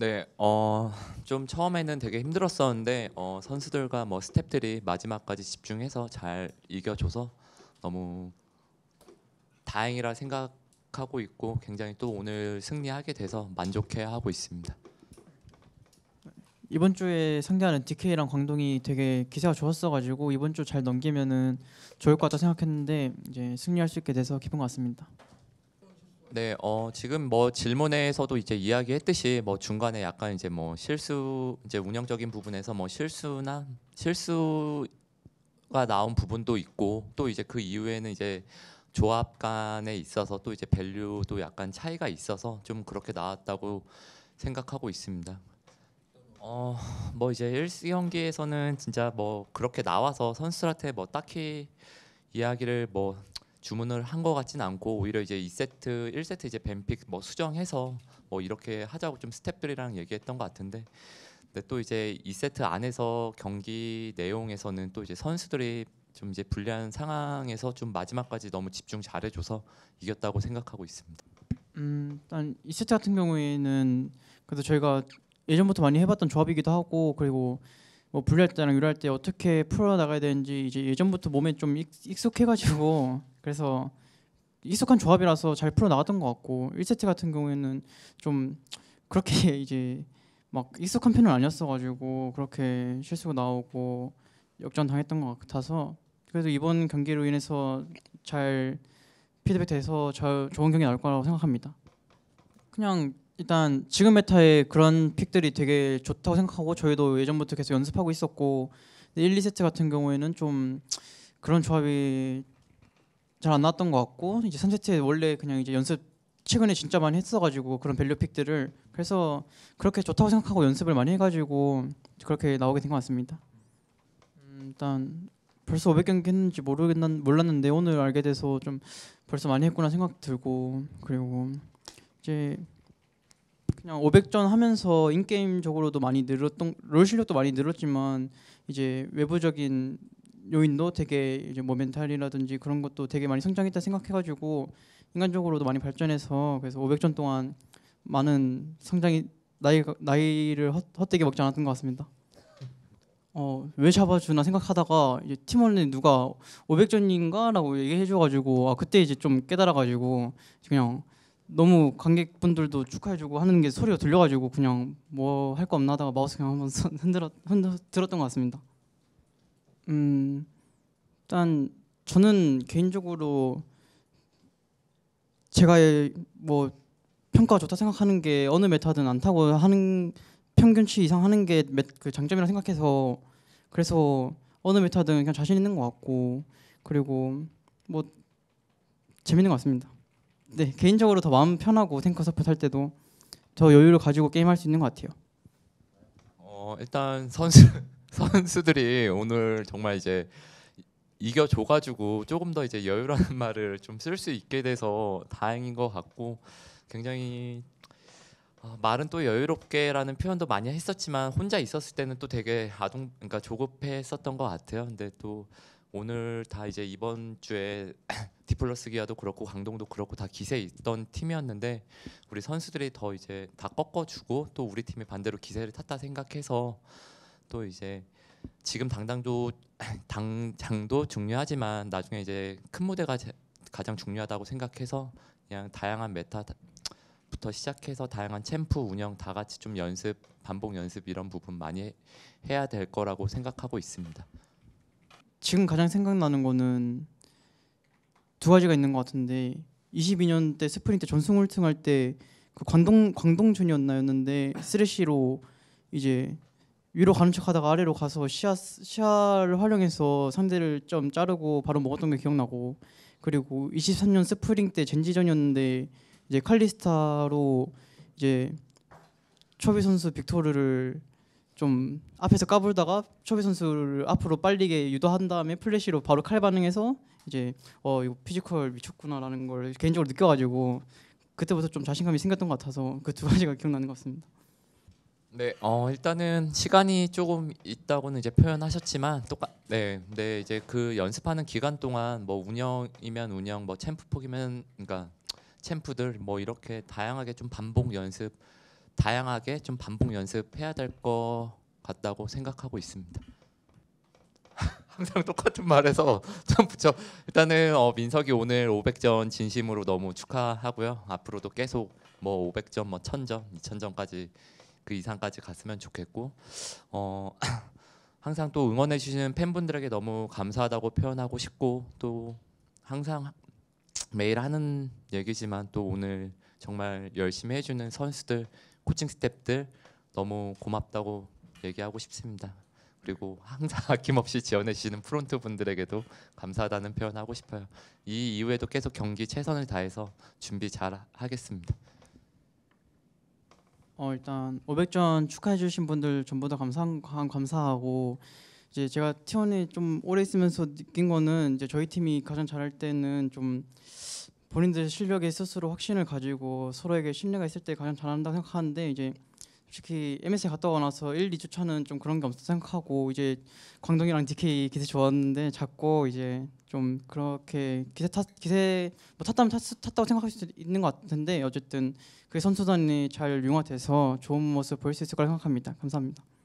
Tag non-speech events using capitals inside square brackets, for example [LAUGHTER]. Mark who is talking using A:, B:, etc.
A: 네, 어, 좀 처음에는 되게 힘들었었는데 어, 선수들과 뭐 스태프들이 마지막까지 집중해서 잘 이겨줘서 너무 다행이라 생각하고 있고 굉장히 또 오늘 승리하게 돼서 만족해하고 있습니다.
B: 이번 주에 상대하는 DK랑 광동이 되게 기세가 좋았어가지고 이번 주 잘 넘기면은 좋을 것 같다 생각했는데 이제 승리할 수 있게 돼서 기쁜 것 같습니다.
A: 네, 어, 지금 뭐 질문에서도 이제 이야기했듯이 뭐 중간에 약간 이제 뭐 실수 이제 운영적인 부분에서 뭐 실수나 실수가 나온 부분도 있고 또 이제 그 이후에는 이제 조합 간에 있어서 또 이제 밸류도 약간 차이가 있어서 좀 그렇게 나왔다고 생각하고 있습니다. 어, 뭐 이제 1스 경기에서는 진짜 뭐 그렇게 나와서 선수한테뭐 딱히 이야기를 뭐 주문을 한 것 같진 않고 오히려 이제 2세트, 1세트 이제 뱀픽 뭐 수정해서 뭐 이렇게 하자고 좀 스탭들이랑 얘기했던 것 같은데 근데 또 이제 2세트 안에서 경기 내용에서는 또 이제 선수들이 좀 이제 불리한 상황에서 좀 마지막까지 너무 집중 잘해줘서 이겼다고 생각하고 있습니다.
B: 음, 일단 2세트 같은 경우에는 그래도 저희가 예전부터 많이 해봤던 조합이기도 하고 그리고 뭐 분리할 때랑 유리할 때 어떻게 풀어 나가야 되는지 이제 예전부터 몸에 좀 익숙해가지고 [LAUGHS] 그래서 익숙한 조합이라서 잘 풀어 나갔던 것 같고 1세트 같은 경우에는 좀 그렇게 [LAUGHS] 이제 막 익숙한 편은 아니었어가지고 그렇게 실수가 나오고 역전 당했던 것 같아서 그래서 이번 경기로 인해서 잘 피드백돼서 좋은 경기 나올 거라고 생각합니다. 그냥 일단 지금 메타에 그런 픽들이 되게 좋다고 생각하고 저희도 예전부터 계속 연습하고 있었고 1, 2세트 같은 경우에는 좀 그런 조합이 잘 안 나왔던 것 같고 이제 3세트에 원래 그냥 이제 연습 최근에 진짜 많이 했어가지고 그런 밸류 픽들을 그래서 그렇게 좋다고 생각하고 연습을 많이 해가지고 그렇게 나오게 된 것 같습니다. 음, 일단 벌써 500경기 했는지 모르겠는 몰랐는데 오늘 알게 돼서 좀 벌써 많이 했구나 생각 들고 그리고 이제 그냥 500전 하면서 인게임적으로도 많이 늘었던 롤 실력도 많이 늘었지만 이제 외부적인 요인도 되게 이제 뭐 멘탈이라든지 그런 것도 되게 많이 성장했다 생각해가지고 인간적으로도 많이 발전해서 그래서 500전 동안 많은 성장이 나이 나이를 헛, 되게 먹지 않았던 것 같습니다. 어 왜 잡아주나 생각하다가 이제 팀원이 누가 500전인가라고 얘기해줘가지고 아 그때 이제 좀 깨달아가지고 그냥 너무 관객분들도 축하해주고 하는 게 소리가 들려가지고 그냥 뭐 할 거 없나 하다가 마우스 그냥 한번 흔들었 흔들었던 것 같습니다. 음 일단 저는 개인적으로 제가 뭐 평가 좋다 생각하는 게 어느 메타든 안 타고 하는 평균치 이상 하는 게그 장점이라 생각해서 그래서 어느 메타든 그냥 자신 있는 것 같고 그리고 뭐 재밌는 것 같습니다. 네 개인적으로 더 마음 편하고 탱커 서폿 할 때도 저 여유를 가지고 게임할 수 있는 것 같아요.
A: 어 일단 선수 [LAUGHS] 선수들이 오늘 정말 이제 이겨줘가지고 조금 더 이제 여유라는 [LAUGHS] 말을 좀 쓸 수 있게 돼서 다행인 것 같고 굉장히 아, 말은 또 여유롭게라는 표현도 많이 했었지만 혼자 있었을 때는 또 되게 아동 그러니까 조급했었던 것 같아요. 근데 또 오늘 다 이제 이번 주에 디플러스 기아도 그렇고 강동도 그렇고 다기세 있던 팀이었는데 우리 선수들이 더 이제 다 꺾어주고 또 우리 팀이 반대로 기세를 탔다 생각해서 또 이제 지금 당당도 [LAUGHS] 당장도 중요하지만 나중에 이제 큰 무대가 가장 중요하다고 생각해서 그냥 다양한 메타부터 시작해서 다양한 챔프 운영 다 같이 좀 연습 반복 연습 이런 부분 많이 해야 될 거라고 생각하고 있습니다.
B: 지금 가장 생각나는 거는 두 가지가 있는 것 같은데 22년 때 스프링 때 전승 홀승할때그 광동 광동전이었나였는데 쓰레쉬로 이제 위로 가는 척하다가 아래로 가서 시야 시야를 활용해서 상대를 좀 자르고 바로 먹었던 게 기억나고 그리고 23년 스프링 때 젠지전이었는데 이제 칼리스타로 이제 초비 선수 빅토르를 좀 앞에서 까불다가 초비 선수를 앞으로 빨리게 유도한 다음에 플래시로 바로 칼 반응해서 이제 어 이거 피지컬 미쳤구나라는 걸 개인적으로 느껴가지고 그때부터 좀 자신감이 생겼던 것 같아서 그 두 가지가 기억나는 것 같습니다.
A: 네, 어 일단은 시간이 조금 있다고는 이제 표현하셨지만 똑같 네, 근데 이제 그 연습하는 기간 동안 뭐 운영이면 운영, 뭐 챔프 폭이면 그러니까 챔프들 뭐 이렇게 다양하게 좀 반복 연습 다양하게 좀 반복 연습해야 될 것 같다고 생각하고 있습니다. [LAUGHS] 항상 똑같은 말에서 참 붙여. 일단은 어, 민석이 오늘 500점 진심으로 너무 축하하고요. 앞으로도 계속 뭐 500점, 뭐 1000점, 2000점까지 그 이상까지 갔으면 좋겠고 어, [CLEARS THROAT] 항상 또 응원해 주시는 팬분들에게 너무 감사하다고 표현하고 싶고 또 항상 매일 하는 얘기지만 또 오늘 정말 열심히 해주는 선수들 코칭 스텝들 너무 고맙다고 얘기하고 싶습니다. 그리고 항상 [LAUGHS] 아낌없이 지원해 주시는 프론트 분들에게도 감사하다는 표현하고 싶어요. 이 이후에도 계속 경기 최선을 다해서 준비 잘 하겠습니다.
B: 어 일단 500전 축하해 주신 분들 전부 다 감사 감사하고 이제 제가 티원에 좀 오래 있으면서 느낀 거는 이제 저희 팀이 가장 잘할 때는 좀 본인들 실력에 스스로 확신을 가지고 서로에게 신뢰가 있을 때 가장 잘한다고 생각하는데 이제 솔직히 MS에 갔다 와 나서 1, 2주 차는 좀 그런 게없어 생각하고 이제 광동이랑 DK 기세 좋았는데 자꾸 이제 좀 그렇게 기세 탔 기세 뭐 탔다면 탔, 탔다고 생각할 수도 있는 것 같은데 어쨌든 그 선수단이 잘 융화돼서 좋은 모습 보일 수 있을 거라 생각합니다. 감사합니다.